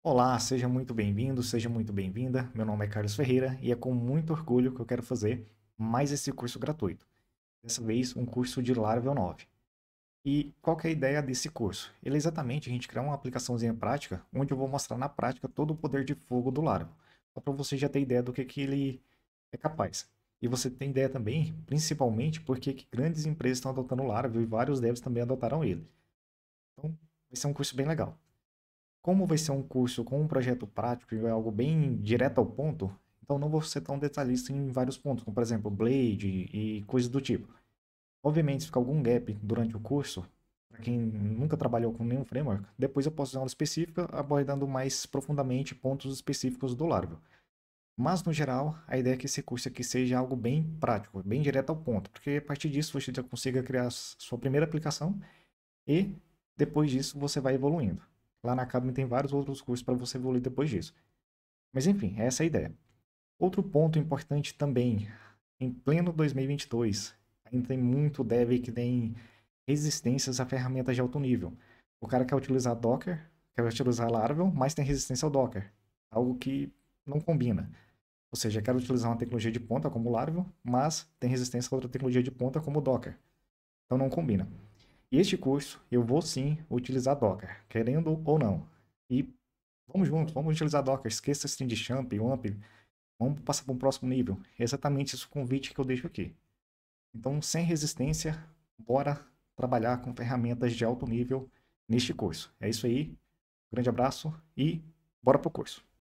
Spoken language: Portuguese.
Olá, seja muito bem-vindo, seja muito bem-vinda. Meu nome é Carlos Ferreira e é com muito orgulho que eu quero fazer mais esse curso gratuito. Dessa vez, um curso de Laravel 9. E qual é a ideia desse curso? Ele é exatamente a gente criar uma aplicaçãozinha prática, onde eu vou mostrar na prática todo o poder de fogo do Laravel. Só para você já ter ideia do que, que ele é capaz. E você tem ideia também, principalmente, porque grandes empresas estão adotando o Laravel e vários devs também adotaram ele. Então, vai ser um curso bem legal. Como vai ser um curso com um projeto prático e algo bem direto ao ponto, então não vou ser tão detalhista em vários pontos, como por exemplo Blade e coisas do tipo. Obviamente, se ficar algum gap durante o curso, para quem nunca trabalhou com nenhum framework, depois eu posso dar uma específica abordando mais profundamente pontos específicos do Laravel. Mas, no geral, a ideia é que esse curso aqui seja algo bem prático, bem direto ao ponto, porque a partir disso você já consiga criar sua primeira aplicação e depois disso você vai evoluindo. Lá na Academy tem vários outros cursos para você evoluir depois disso. Mas enfim, é essa é a ideia. Outro ponto importante também, em pleno 2022, ainda tem muito dev que tem resistências a ferramentas de alto nível. O cara quer utilizar Docker, quer utilizar Laravel, mas tem resistência ao Docker, algo que não combina. Ou seja, quer utilizar uma tecnologia de ponta como Laravel, mas tem resistência a outra tecnologia de ponta como Docker. Então não combina. Este curso eu vou sim utilizar Docker, querendo ou não. E vamos juntos, vamos utilizar Docker, esqueça esse de champ, wamp, vamos passar para um próximo nível. É exatamente esse convite que eu deixo aqui. Então, sem resistência, bora trabalhar com ferramentas de alto nível neste curso. É isso aí, grande abraço e bora pro curso.